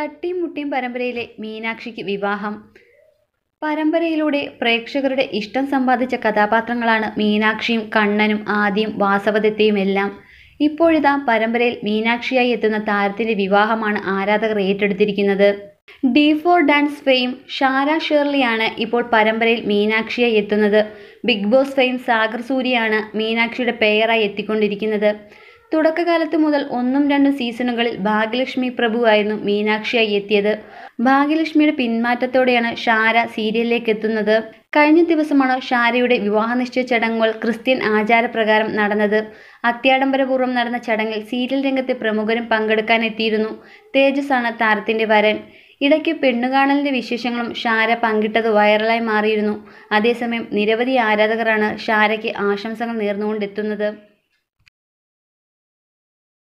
തട്ടിയും മുട്ടിയും പരമ്പരയിലെ മീനാക്ഷിക്ക് വിവാഹം പരമ്പരയിലൂടെ പ്രേക്ഷകരുടെ ഇഷ്ടം സമ്പാദിച്ച കഥാപാത്രങ്ങളാണ് മീനാക്ഷിയും കണ്ണനും ആദ്യം വാസവദത്തെയും എല്ലാം ഇപ്പോഴിതാ പരമ്പരയിൽ മീനാക്ഷിയായി എത്തുന്ന താരത്തിൻ്റെ വിവാഹമാണ് ആരാധകർ ഏറ്റെടുത്തിരിക്കുന്നത് D four dance fame Shara ഷേർലിയാണ് ഇപ്പോൾ പരമ്പരയിൽ മീനാക്ഷിയായി എത്തുന്നത് ബിഗ് ബോസ് ഫെയിം സാഗർ സൂര്യയാണ് മീനാക്ഷിയുടെ പെയറായി എത്തിക്കൊണ്ടിരിക്കുന്നത് തുടക്കകാലത്ത് മുതൽ ഒന്നും രണ്ടും സീസണുകളിൽ ഭാഗ്യലക്ഷ്മി പ്രഭുവായിരുന്നു മീനാക്ഷിയായി എത്തിയത് ഭാഗ്യലക്ഷ്മിയുടെ പിന്മാറ്റത്തോടെയാണ് ഷാര സീരിയലിലേക്ക് എത്തുന്നത് കഴിഞ്ഞ ദിവസമാണ് ഷാരയുടെ വിവാഹ നിശ്ചയ ചടങ്ങുകൾ ക്രിസ്ത്യൻ ആചാരപ്രകാരം നടന്നത് അത്യാഡംബരപൂർവ്വം നടന്ന ചടങ്ങിൽ സീരിയൽ രംഗത്തെ പ്രമുഖരും പങ്കെടുക്കാനെത്തിയിരുന്നു തേജസ് ആണ് താരത്തിൻ്റെ വരൻ ഇടയ്ക്ക് പെണ്ണുകാണലിൻ്റെ വിശേഷങ്ങളും ഷാര പങ്കിട്ടത് വൈറലായി മാറിയിരുന്നു അതേസമയം നിരവധി ആരാധകരാണ് ഷാരയ്ക്ക് ആശംസകൾ നേർന്നുകൊണ്ടെത്തുന്നത്